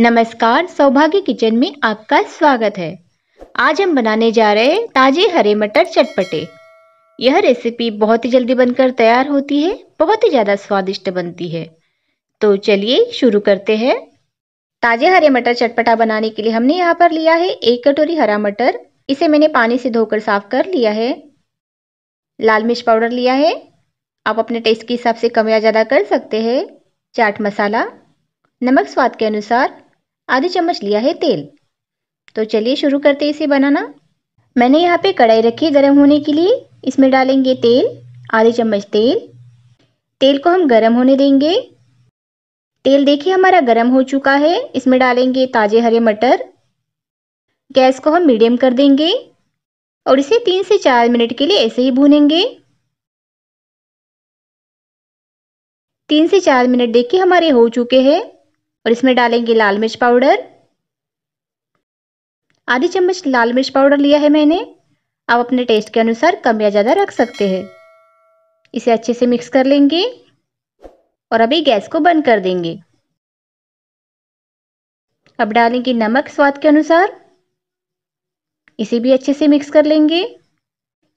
नमस्कार सौभाग्य किचन में आपका स्वागत है आज हम बनाने जा रहे हैं ताजे हरे मटर चटपटे यह रेसिपी बहुत ही जल्दी बनकर तैयार होती है बहुत ही ज़्यादा स्वादिष्ट बनती है तो चलिए शुरू करते हैं ताजे हरे मटर चटपटा बनाने के लिए हमने यहाँ पर लिया है एक कटोरी हरा मटर इसे मैंने पानी से धोकर साफ कर लिया है लाल मिर्च पाउडर लिया है आप अपने टेस्ट के हिसाब से कम या ज़्यादा कर सकते हैं चाट मसाला नमक स्वाद के अनुसार आधी चम्मच लिया है तेल तो चलिए शुरू करते इसे बनाना मैंने यहाँ पे कढ़ाई रखी गर्म होने के लिए इसमें डालेंगे तेल आधे चम्मच तेल तेल को हम गर्म होने देंगे तेल देखिए हमारा गर्म हो चुका है इसमें डालेंगे ताजे हरे मटर गैस को हम मीडियम कर देंगे और इसे तीन से चार मिनट के लिए ऐसे ही भूनेंगे तीन से चार मिनट देखिए हमारे हो चुके हैं और इसमें डालेंगे लाल मिर्च पाउडर आधी चम्मच लाल मिर्च पाउडर लिया है मैंने आप अपने टेस्ट के अनुसार कम या ज़्यादा रख सकते हैं इसे अच्छे से मिक्स कर लेंगे और अभी गैस को बंद कर देंगे अब डालेंगे नमक स्वाद के अनुसार इसे भी अच्छे से मिक्स कर लेंगे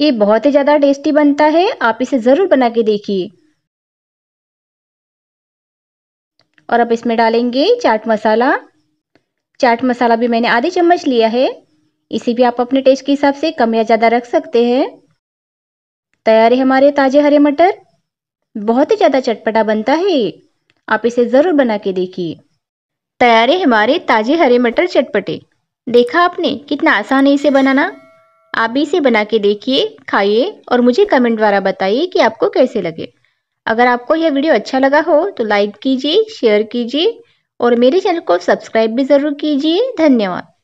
ये बहुत ही ज़्यादा टेस्टी बनता है आप इसे ज़रूर बना के देखिए और अब इसमें डालेंगे चाट मसाला चाट मसाला भी मैंने आधे चम्मच लिया है इसे भी आप अपने टेस्ट के हिसाब से कम या ज़्यादा रख सकते हैं तैयार है हमारे ताज़े हरे मटर बहुत ही ज़्यादा चटपटा बनता है आप इसे ज़रूर बना के देखिए तैयार है हमारे ताज़े हरे मटर चटपटे देखा आपने कितना आसान है इसे बनाना आप भी इसे बना के देखिए खाइए और मुझे कमेंट द्वारा बताइए कि आपको कैसे लगे अगर आपको यह वीडियो अच्छा लगा हो तो लाइक कीजिए शेयर कीजिए और मेरे चैनल को सब्सक्राइब भी ज़रूर कीजिए धन्यवाद